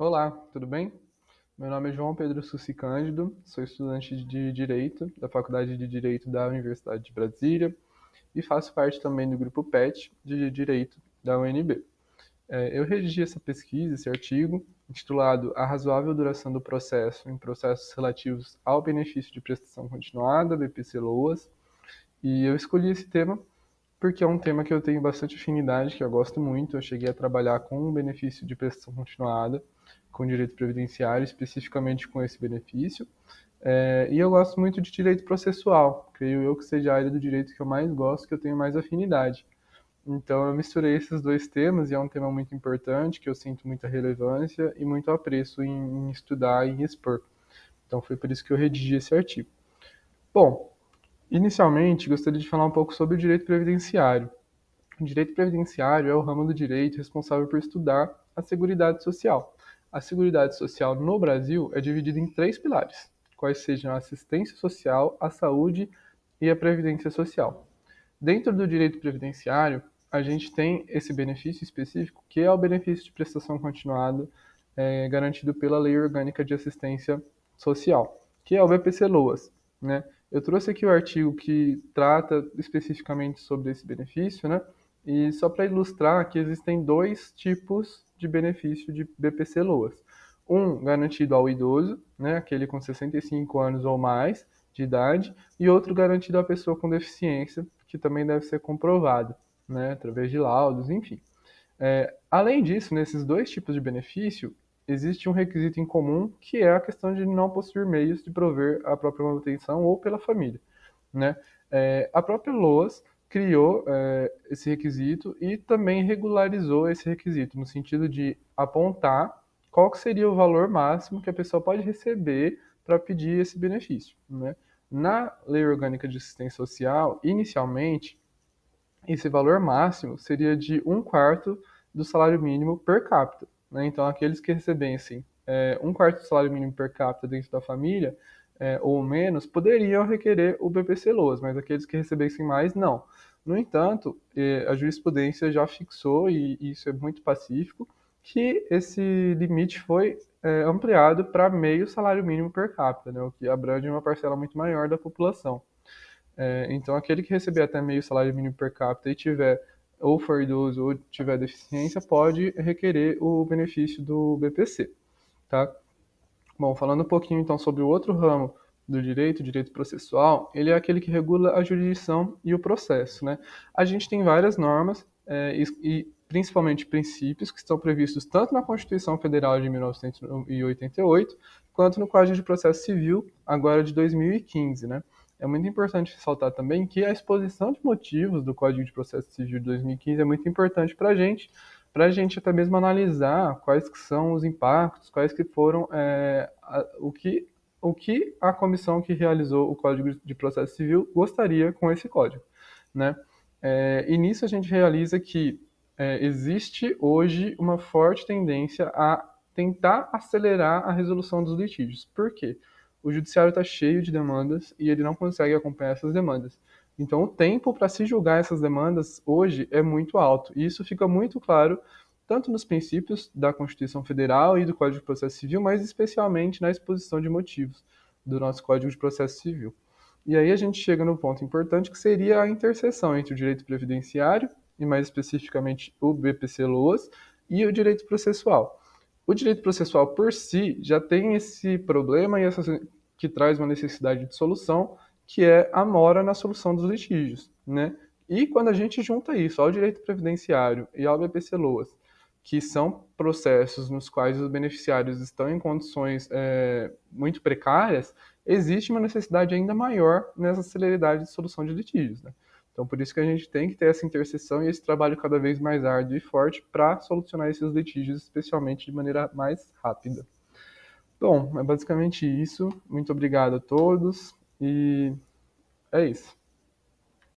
Olá, tudo bem? Meu nome é João Pedro Sussi Cândido, sou estudante de Direito da Faculdade de Direito da Universidade de Brasília e faço parte também do grupo PET de Direito da UNB. É, eu redigi essa pesquisa, esse artigo, intitulado A Razoável Duração do Processo em Processos Relativos ao Benefício de Prestação Continuada, BPC-LOAS, e eu escolhi esse tema porque é um tema que eu tenho bastante afinidade, que eu gosto muito. Eu cheguei a trabalhar com o benefício de prestação continuada, com direito previdenciário, especificamente com esse benefício. É, e eu gosto muito de direito processual, creio eu que seja a área do direito que eu mais gosto, que eu tenho mais afinidade. Então eu misturei esses dois temas e é um tema muito importante, que eu sinto muita relevância e muito apreço em, em estudar e em expor. Então foi por isso que eu redigi esse artigo. Bom, Inicialmente, gostaria de falar um pouco sobre o direito previdenciário. O direito previdenciário é o ramo do direito responsável por estudar a Seguridade Social. A Seguridade Social no Brasil é dividida em três pilares, quais sejam a assistência social, a saúde e a previdência social. Dentro do direito previdenciário, a gente tem esse benefício específico, que é o benefício de prestação continuada é, garantido pela Lei Orgânica de Assistência Social, que é o BPC-LOAS, né? Eu trouxe aqui o artigo que trata especificamente sobre esse benefício, né? E só para ilustrar que existem dois tipos de benefício de BPC Loas. Um garantido ao idoso, né, aquele com 65 anos ou mais de idade, e outro garantido à pessoa com deficiência, que também deve ser comprovado, né, através de laudos, enfim. É, além disso, nesses dois tipos de benefício, existe um requisito em comum que é a questão de não possuir meios de prover a própria manutenção ou pela família. Né? É, a própria LOAS criou é, esse requisito e também regularizou esse requisito, no sentido de apontar qual seria o valor máximo que a pessoa pode receber para pedir esse benefício. Né? Na Lei Orgânica de Assistência Social, inicialmente, esse valor máximo seria de um quarto do salário mínimo per capita. Né? Então, aqueles que recebessem é, um quarto do salário mínimo per capita dentro da família, é, ou menos, poderiam requerer o BPC LOAS, mas aqueles que recebessem mais, não. No entanto, é, a jurisprudência já fixou, e, e isso é muito pacífico, que esse limite foi é, ampliado para meio salário mínimo per capita, né, o que abrange uma parcela muito maior da população. É, então, aquele que receber até meio salário mínimo per capita e tiver ou for idoso ou tiver deficiência, pode requerer o benefício do BPC, tá? Bom, falando um pouquinho então sobre o outro ramo do direito, direito processual, ele é aquele que regula a jurisdição e o processo, né? A gente tem várias normas é, e, e principalmente princípios que estão previstos tanto na Constituição Federal de 1988 quanto no Código de Processo Civil, agora de 2015, né? é muito importante ressaltar também que a exposição de motivos do Código de Processo Civil de 2015 é muito importante para a gente, para a gente até mesmo analisar quais que são os impactos, quais que foram é, a, o que o que a comissão que realizou o Código de Processo Civil gostaria com esse código, né? É, e nisso a gente realiza que é, existe hoje uma forte tendência a tentar acelerar a resolução dos litígios. Por quê? Porque o judiciário está cheio de demandas e ele não consegue acompanhar essas demandas. Então, o tempo para se julgar essas demandas hoje é muito alto. E isso fica muito claro tanto nos princípios da Constituição Federal e do Código de Processo Civil, mas especialmente na exposição de motivos do nosso Código de Processo Civil. E aí a gente chega no ponto importante que seria a interseção entre o direito previdenciário, e mais especificamente o BPC Loas, e o direito processual. O direito processual por si já tem esse problema e essa, que traz uma necessidade de solução, que é a mora na solução dos litígios, né? E quando a gente junta isso ao direito previdenciário e ao BPC Loas, que são processos nos quais os beneficiários estão em condições é, muito precárias, existe uma necessidade ainda maior nessa celeridade de solução de litígios. Né? Então, por isso que a gente tem que ter essa interseção e esse trabalho cada vez mais árduo e forte para solucionar esses litígios, especialmente de maneira mais rápida. Bom, é basicamente isso. Muito obrigado a todos e é isso.